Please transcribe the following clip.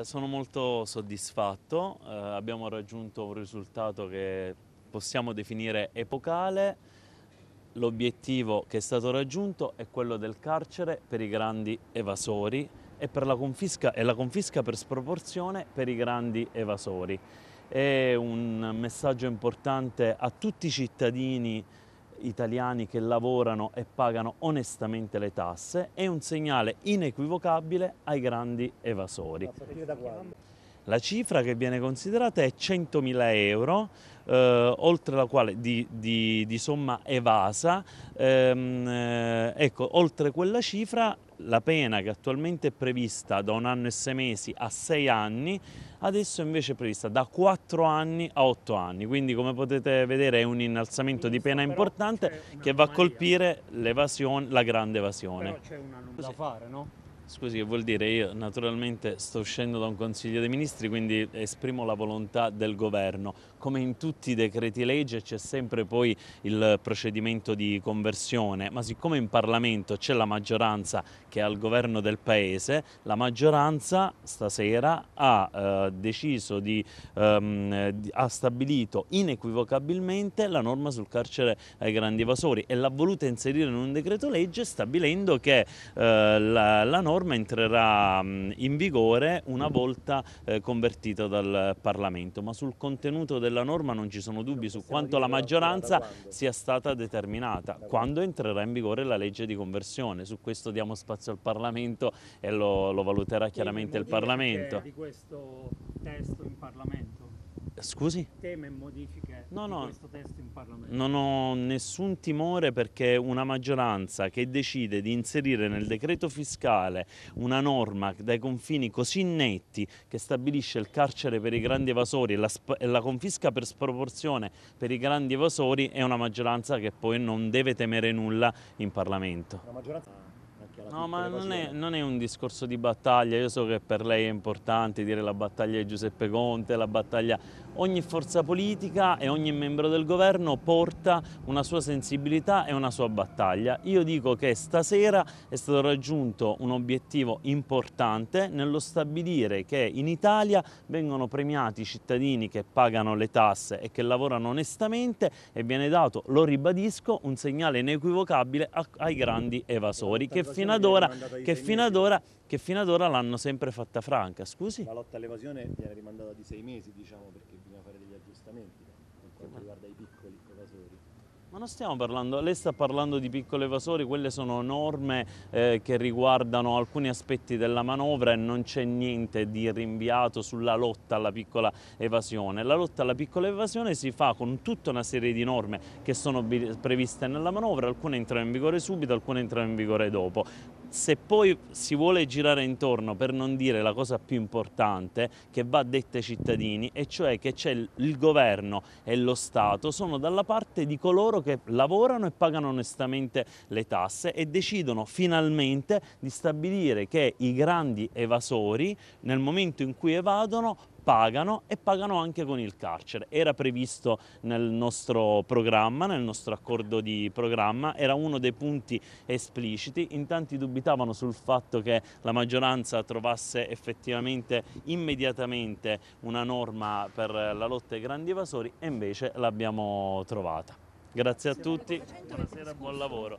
Eh, sono molto soddisfatto, eh, abbiamo raggiunto un risultato che possiamo definire epocale. L'obiettivo che è stato raggiunto è quello del carcere per i grandi evasori e, la confisca, e la confisca per sproporzione per i grandi evasori. È un messaggio importante a tutti i cittadini italiani che lavorano e pagano onestamente le tasse è un segnale inequivocabile ai grandi evasori. La cifra che viene considerata è 100.000 euro, eh, oltre la quale di, di, di somma evasa, ehm, eh, ecco, oltre quella cifra la pena che attualmente è prevista da un anno e sei mesi a sei anni, adesso invece è prevista da quattro anni a otto anni, quindi come potete vedere è un innalzamento di pena importante che va a colpire la grande evasione. Però c'è una da fare, no? Scusi, che vuol dire? Io naturalmente sto uscendo da un Consiglio dei Ministri, quindi esprimo la volontà del Governo. Come in tutti i decreti legge c'è sempre poi il procedimento di conversione, ma siccome in Parlamento c'è la maggioranza che è al governo del Paese, la maggioranza stasera ha eh, deciso di, ehm, ha stabilito inequivocabilmente la norma sul carcere ai grandi evasori e l'ha voluta inserire in un decreto legge stabilendo che eh, la, la norma norma entrerà mm, in vigore una volta eh, convertita dal Parlamento, ma sul contenuto della norma non ci sono dubbi su quanto la maggioranza sia stata determinata, quando entrerà in vigore la legge di conversione, su questo diamo spazio al Parlamento e lo, lo valuterà chiaramente il Parlamento. di questo testo in Parlamento? Scusi? Teme modifiche no, no, questo testo in Parlamento? Non ho nessun timore perché una maggioranza che decide di inserire nel decreto fiscale una norma dai confini così netti che stabilisce il carcere per i grandi evasori e la, e la confisca per sproporzione per i grandi evasori è una maggioranza che poi non deve temere nulla in Parlamento. La maggioranza... No, ma non è, non è, un discorso di battaglia, io so che per lei è importante dire la battaglia di Giuseppe Conte, la battaglia ogni forza politica e ogni membro del governo porta una sua sensibilità e una sua battaglia. Io dico che stasera è stato raggiunto un obiettivo importante nello stabilire che in Italia vengono premiati i cittadini che pagano le tasse e che lavorano onestamente e viene dato, lo ribadisco, un segnale inequivocabile ai grandi evasori che fino ad ora, che fino ad ora che fino ad ora l'hanno sempre fatta franca. Scusi? La lotta all'evasione viene rimandata di sei mesi, diciamo, perché bisogna fare degli aggiustamenti per quanto riguarda i piccoli evasori. Ma non stiamo parlando, lei sta parlando di piccoli evasori, quelle sono norme eh, che riguardano alcuni aspetti della manovra e non c'è niente di rinviato sulla lotta alla piccola evasione. La lotta alla piccola evasione si fa con tutta una serie di norme che sono previste nella manovra, alcune entrano in vigore subito, alcune entrano in vigore dopo se poi si vuole girare intorno per non dire la cosa più importante che va detta ai cittadini, e cioè che c'è il governo e lo Stato sono dalla parte di coloro che lavorano e pagano onestamente le tasse e decidono finalmente di stabilire che i grandi evasori nel momento in cui evadono pagano e pagano anche con il carcere. Era previsto nel nostro programma, nel nostro accordo di programma, era uno dei punti espliciti, in tanti dubitavano sul fatto che la maggioranza trovasse effettivamente immediatamente una norma per la lotta ai grandi evasori e invece l'abbiamo trovata. Grazie a tutti, buonasera, buon lavoro.